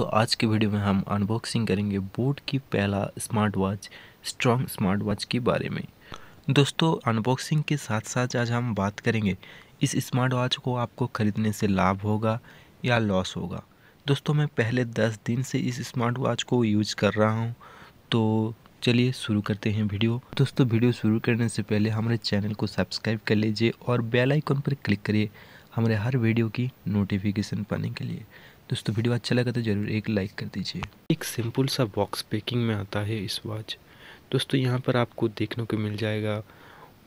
दोस्तों आज के वीडियो में हम अनबॉक्सिंग करेंगे बोट की पहला smartwatch strong smartwatch के बारे में दोस्तों अनबॉक्सिंग के साथ साथ आज हम बात करेंगे इस स्मार्ट वॉच को आपको ख़रीदने से लाभ होगा या लॉस होगा दोस्तों मैं पहले दस दिन से इस स्मार्ट वॉच को यूज कर रहा हूँ तो चलिए शुरू करते हैं वीडियो दोस्तों वीडियो शुरू करने से पहले हमारे चैनल को सब्सक्राइब कर लीजिए और बेल आइकन पर क्लिक करिए हमारे हर वीडियो की नोटिफिकेशन पाने के लिए दोस्तों वीडियो अच्छा लगा तो ज़रूर एक लाइक कर दीजिए एक सिंपल सा बॉक्स पैकिंग में आता है इस वॉच दोस्तों यहाँ पर आपको देखने को मिल जाएगा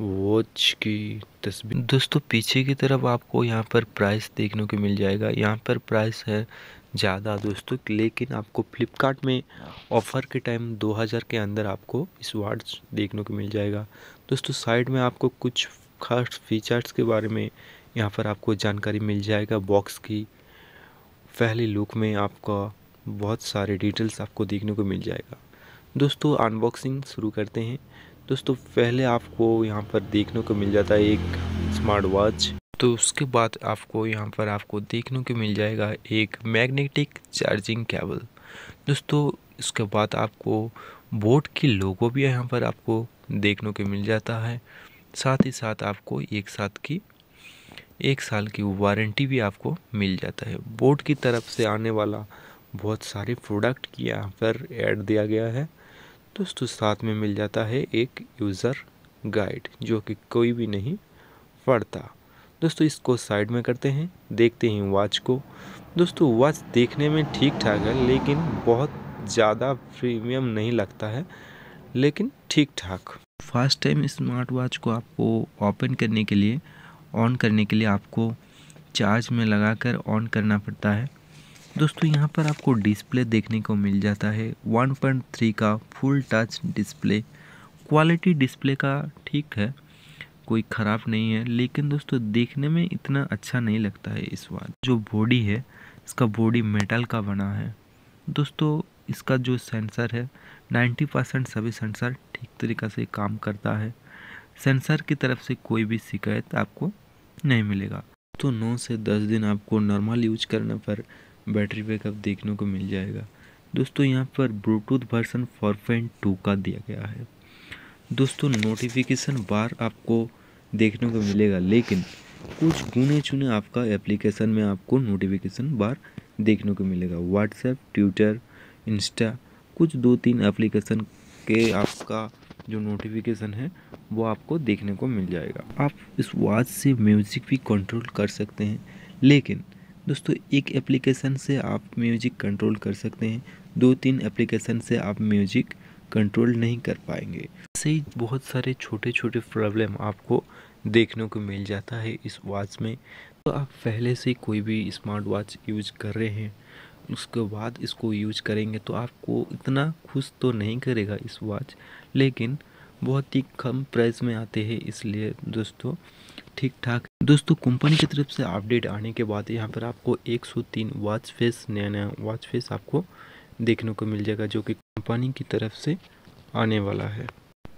वॉच की तस्वीर दोस्तों पीछे की तरफ आपको यहाँ पर प्राइस देखने को मिल जाएगा यहाँ पर प्राइस है ज़्यादा दोस्तों लेकिन आपको फ्लिपकार्ट में ऑफ़र के टाइम 2000 के अंदर आपको इस वॉच देखने को मिल जाएगा दोस्तों साइड में आपको कुछ खास फीचर्स के बारे में यहाँ पर आपको जानकारी मिल जाएगा बॉक्स की पहले लुक में आपका बहुत सारे डिटेल्स आपको देखने को मिल जाएगा दोस्तों अनबॉक्सिंग शुरू करते हैं दोस्तों पहले आपको यहाँ पर देखने को मिल जाता है एक स्मार्ट वॉच तो उसके बाद आपको यहाँ पर आपको देखने को मिल जाएगा एक मैग्नेटिक चार्जिंग केबल दोस्तों इसके बाद आपको बोट की लोगो भी यहाँ पर आपको देखने को मिल जाता है साथ ही साथ आपको एक साथ की एक साल की वारंटी भी आपको मिल जाता है बोट की तरफ से आने वाला बहुत सारे प्रोडक्ट की यहाँ पर ऐड दिया गया है दोस्तों साथ में मिल जाता है एक यूज़र गाइड जो कि कोई भी नहीं पढ़ता दोस्तों इसको साइड में करते हैं देखते हैं वॉच को दोस्तों वॉच देखने में ठीक ठाक है लेकिन बहुत ज़्यादा प्रीमियम नहीं लगता है लेकिन ठीक ठाक फर्स्ट टाइम स्मार्ट वॉच को आपको ओपन करने के लिए ऑन करने के लिए आपको चार्ज में लगा कर ऑन करना पड़ता है दोस्तों यहाँ पर आपको डिस्प्ले देखने को मिल जाता है 1.3 का full touch display quality display का ठीक है कोई ख़राब नहीं है लेकिन दोस्तों देखने में इतना अच्छा नहीं लगता है इस बार जो बॉडी है इसका बॉडी मेटल का बना है दोस्तों इसका जो सेंसर है 90 परसेंट सभी सेंसर ठीक तरीक़ा से काम करता है सेंसर की तरफ से कोई भी शिकायत आपको नहीं मिलेगा तो नौ से दस दिन आपको नॉर्मल यूज करने पर बैटरी बैकअप देखने को मिल जाएगा दोस्तों यहाँ पर ब्लूटूथ वर्सन फोर टू का दिया गया है दोस्तों नोटिफिकेशन बार आपको देखने को मिलेगा लेकिन कुछ गुने चुने आपका एप्लीकेशन में आपको नोटिफिकेशन बार देखने को मिलेगा व्हाट्सएप ट्विटर इंस्टा कुछ दो तीन एप्लीकेशन के आपका जो नोटिफिकेशन है वो आपको देखने को मिल जाएगा आप इस वॉच से म्यूज़िक भी कंट्रोल कर सकते हैं लेकिन दोस्तों एक एप्लीकेशन से आप म्यूजिक कंट्रोल कर सकते हैं दो तीन एप्लीकेशन से आप म्यूजिक कंट्रोल नहीं कर पाएंगे ऐसे ही बहुत सारे छोटे छोटे प्रॉब्लम आपको देखने को मिल जाता है इस वॉच में तो आप पहले से कोई भी स्मार्ट वॉच यूज कर रहे हैं उसके बाद इसको यूज करेंगे तो आपको इतना खुश तो नहीं करेगा इस वॉच लेकिन बहुत ही कम प्राइस में आते हैं इसलिए दोस्तों ठीक ठाक दोस्तों कंपनी की तरफ से अपडेट आने के बाद यहाँ पर आपको 103 वॉच फेस नया नया वॉच फेस आपको देखने को मिल जाएगा जो कि कंपनी की तरफ से आने वाला है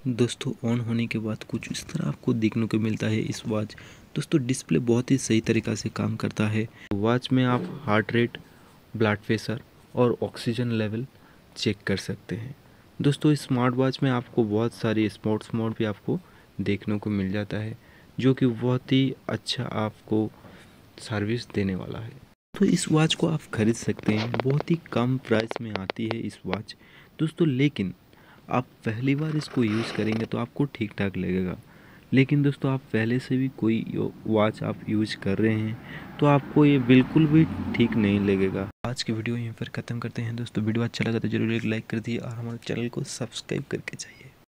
दोस्तों ऑन होने के बाद कुछ इस तरह आपको देखने को मिलता है इस वॉच दोस्तों डिस्प्ले बहुत ही सही तरीका से काम करता है वॉच में आप हार्ट रेट ब्लड प्रेशर और ऑक्सीजन लेवल चेक कर सकते हैं दोस्तों स्मार्ट वॉच में आपको बहुत सारे स्पोर्ट्स मोड भी आपको देखने को मिल जाता है जो कि बहुत ही अच्छा आपको सर्विस देने वाला है तो इस वॉच को आप ख़रीद सकते हैं बहुत ही कम प्राइस में आती है इस वॉच दोस्तों लेकिन आप पहली बार इसको यूज़ करेंगे तो आपको ठीक ठाक लगेगा लेकिन दोस्तों आप पहले से भी कोई वॉच आप यूज कर रहे हैं तो आपको ये बिल्कुल भी ठीक नहीं लगेगा आज की वीडियो यहीं पर ख़त्म करते हैं दोस्तों वीडियो अच्छा लगा तो जरूर एक लाइक कर दिए और हमारे चैनल को सब्सक्राइब करके चाहिए